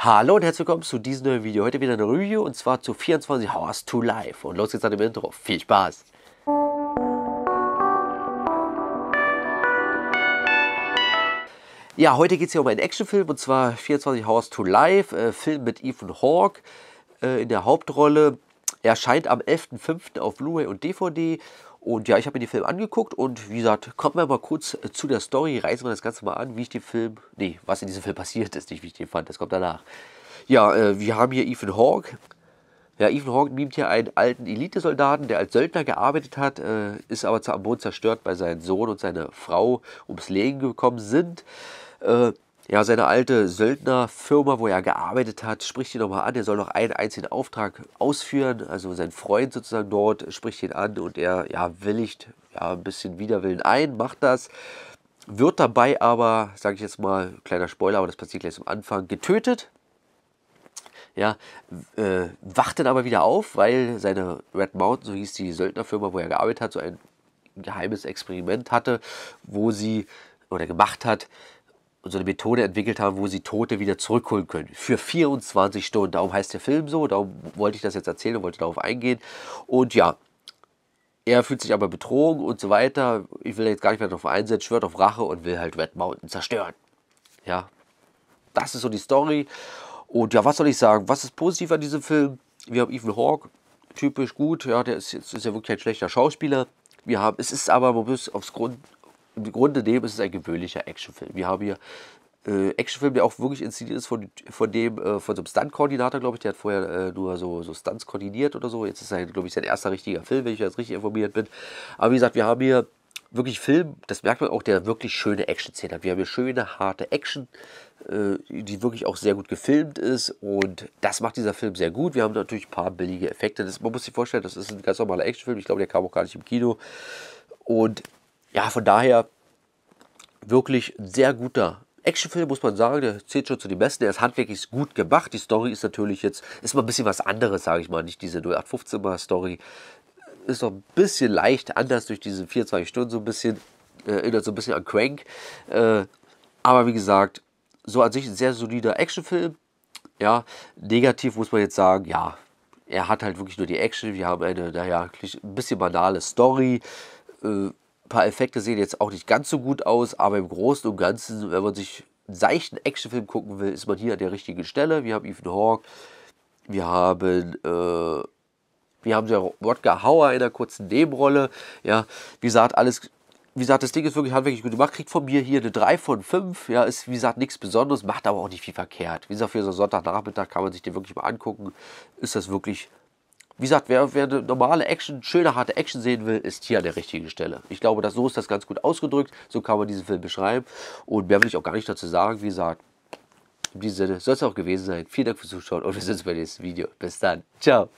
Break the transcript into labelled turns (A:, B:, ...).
A: Hallo und herzlich willkommen zu diesem neuen Video. Heute wieder eine Review und zwar zu 24 Hours to Life. Und los geht's dann im Intro. Viel Spaß! Ja, heute geht es hier um einen Actionfilm und zwar 24 Hours to Life, äh, Film mit Ethan Hawke äh, in der Hauptrolle. Er erscheint am 11.05. auf Blu-ray und DVD und ja, ich habe mir den Film angeguckt und wie gesagt, kommen wir mal kurz äh, zu der Story, reißen wir das Ganze mal an, wie ich den Film, nee, was in diesem Film passiert ist, nicht wie ich den fand, das kommt danach. Ja, äh, wir haben hier Ethan Hawke. Ja, Ethan Hawke mimt hier einen alten Elitesoldaten, der als Söldner gearbeitet hat, äh, ist aber am Boden zerstört, weil sein Sohn und seine Frau ums Leben gekommen sind. Äh, ja, seine alte Söldnerfirma, wo er gearbeitet hat, spricht ihn nochmal an. Er soll noch einen einzigen Auftrag ausführen. Also sein Freund sozusagen dort spricht ihn an und er ja, willigt ja, ein bisschen Widerwillen ein, macht das. Wird dabei aber, sage ich jetzt mal, kleiner Spoiler, aber das passiert gleich am Anfang, getötet. Ja, äh, wacht dann aber wieder auf, weil seine Red Mountain, so hieß die Söldnerfirma, wo er gearbeitet hat, so ein geheimes Experiment hatte, wo sie oder gemacht hat, so eine Methode entwickelt haben, wo sie Tote wieder zurückholen können. Für 24 Stunden. Darum heißt der Film so, darum wollte ich das jetzt erzählen und wollte darauf eingehen. Und ja, er fühlt sich aber betrogen und so weiter. Ich will jetzt gar nicht mehr darauf einsetzen, schwört auf Rache und will halt Red Mountain zerstören. Ja, das ist so die Story. Und ja, was soll ich sagen? Was ist positiv an diesem Film? Wir haben Ethan Hawke, typisch gut. Ja, der ist, ist ja wirklich ein schlechter Schauspieler. Wir haben, es ist aber, man muss aufs Grund, im Grunde dem ist es ein gewöhnlicher Actionfilm. Wir haben hier äh, Actionfilm, der auch wirklich inszeniert ist von, von dem, äh, von so einem Stunt-Koordinator, glaube ich, der hat vorher äh, nur so, so Stunts koordiniert oder so. Jetzt ist er, glaube ich, sein erster richtiger Film, wenn ich jetzt richtig informiert bin. Aber wie gesagt, wir haben hier wirklich Film, das merkt man auch, der wirklich schöne Action-Szenen hat. Wir haben hier schöne, harte Action, äh, die wirklich auch sehr gut gefilmt ist und das macht dieser Film sehr gut. Wir haben natürlich ein paar billige Effekte. Das, man muss sich vorstellen, das ist ein ganz normaler Actionfilm. Ich glaube, der kam auch gar nicht im Kino. Und ja, von daher wirklich sehr guter Actionfilm, muss man sagen, der zählt schon zu den besten. Er ist handwerklich gut gemacht. Die Story ist natürlich jetzt, ist mal ein bisschen was anderes, sage ich mal. Nicht diese 0815-Story. Ist noch ein bisschen leicht anders durch diese 24 Stunden, so ein bisschen, äh, erinnert so ein bisschen an Crank. Äh, aber wie gesagt, so an sich ein sehr solider Actionfilm. Ja, negativ muss man jetzt sagen, ja, er hat halt wirklich nur die Action. Wir haben eine, naja, ein bisschen banale Story. Äh, ein paar Effekte sehen jetzt auch nicht ganz so gut aus, aber im Großen und Ganzen, wenn man sich einen seichten Actionfilm gucken will, ist man hier an der richtigen Stelle. Wir haben Ethan Hawke, wir haben, äh, wir haben ja Rodger Hauer in einer kurzen Nebenrolle. Ja, wie gesagt, alles wie gesagt, das Ding ist wirklich handwerklich gut gemacht. Kriegt von mir hier eine 3 von 5. Ja, ist wie gesagt nichts Besonderes, macht aber auch nicht viel verkehrt. Wie gesagt, für so einen Sonntagnachmittag kann man sich den wirklich mal angucken. Ist das wirklich wie gesagt, wer, wer eine normale Action, schöne, harte Action sehen will, ist hier an der richtigen Stelle. Ich glaube, dass so ist das ganz gut ausgedrückt. So kann man diesen Film beschreiben. Und mehr will ich auch gar nicht dazu sagen. Wie gesagt, in diesem Sinne soll es auch gewesen sein. Vielen Dank fürs Zuschauen und wir sehen uns beim nächsten Video. Bis dann. Ciao.